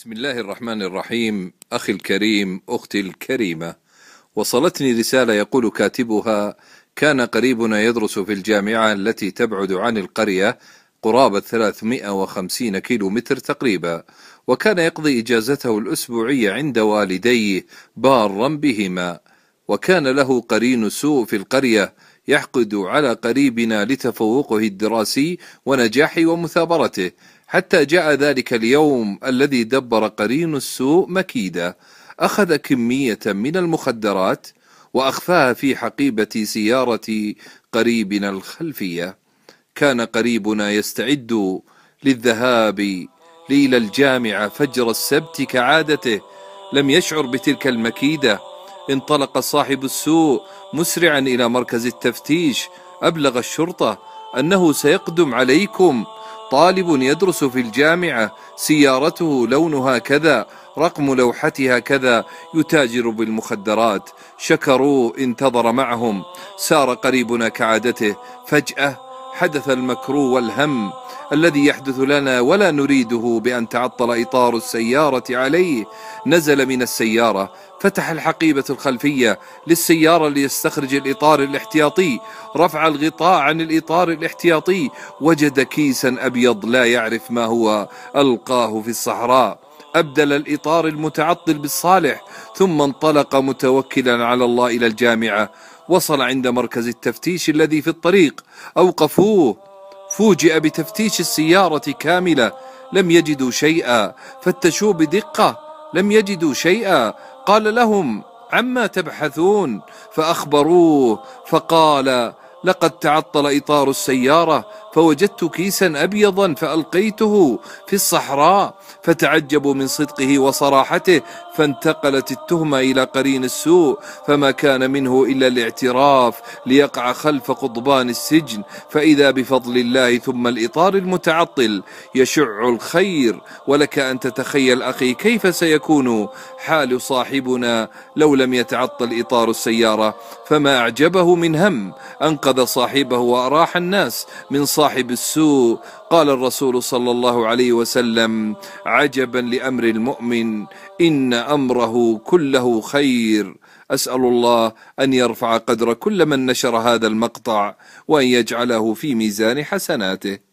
بسم الله الرحمن الرحيم أخي الكريم أختي الكريمة وصلتني رسالة يقول كاتبها كان قريبنا يدرس في الجامعة التي تبعد عن القرية قرابة 350 كيلو متر تقريبا وكان يقضي إجازته الأسبوعية عند والديه بارا بهما وكان له قرين سوء في القرية يحقد على قريبنا لتفوقه الدراسي ونجاحه ومثابرته حتى جاء ذلك اليوم الذي دبر قرين السوء مكيدا أخذ كمية من المخدرات وأخفاها في حقيبة سيارة قريبنا الخلفية كان قريبنا يستعد للذهاب إلى الجامعة فجر السبت كعادته لم يشعر بتلك المكيده انطلق صاحب السوء مسرعا إلى مركز التفتيش أبلغ الشرطة أنه سيقدم عليكم طالب يدرس في الجامعة سيارته لونها كذا رقم لوحتها كذا يتاجر بالمخدرات شكروا انتظر معهم سار قريبنا كعادته فجأة حدث المكروه والهم الذي يحدث لنا ولا نريده بأن تعطل إطار السيارة عليه نزل من السيارة فتح الحقيبة الخلفية للسيارة ليستخرج الإطار الاحتياطي رفع الغطاء عن الإطار الاحتياطي وجد كيسا أبيض لا يعرف ما هو ألقاه في الصحراء أبدل الإطار المتعطل بالصالح ثم انطلق متوكلا على الله إلى الجامعة وصل عند مركز التفتيش الذي في الطريق أوقفوه فوجئ بتفتيش السيارة كاملة لم يجدوا شيئا فتشوا بدقة لم يجدوا شيئا قال لهم عما تبحثون فأخبروه فقال لقد تعطل إطار السيارة فوجدت كيسا أبيضا فألقيته في الصحراء فتعجبوا من صدقه وصراحته فانتقلت التهمة إلى قرين السوء فما كان منه إلا الاعتراف ليقع خلف قضبان السجن فإذا بفضل الله ثم الإطار المتعطل يشع الخير ولك أن تتخيل أخي كيف سيكون حال صاحبنا لو لم يتعطل إطار السيارة فما أعجبه من هم أنقذ صاحبه وأراح الناس من صاحبه صاحب السوء قال الرسول صلى الله عليه وسلم عجبا لأمر المؤمن إن أمره كله خير أسأل الله أن يرفع قدر كل من نشر هذا المقطع وأن يجعله في ميزان حسناته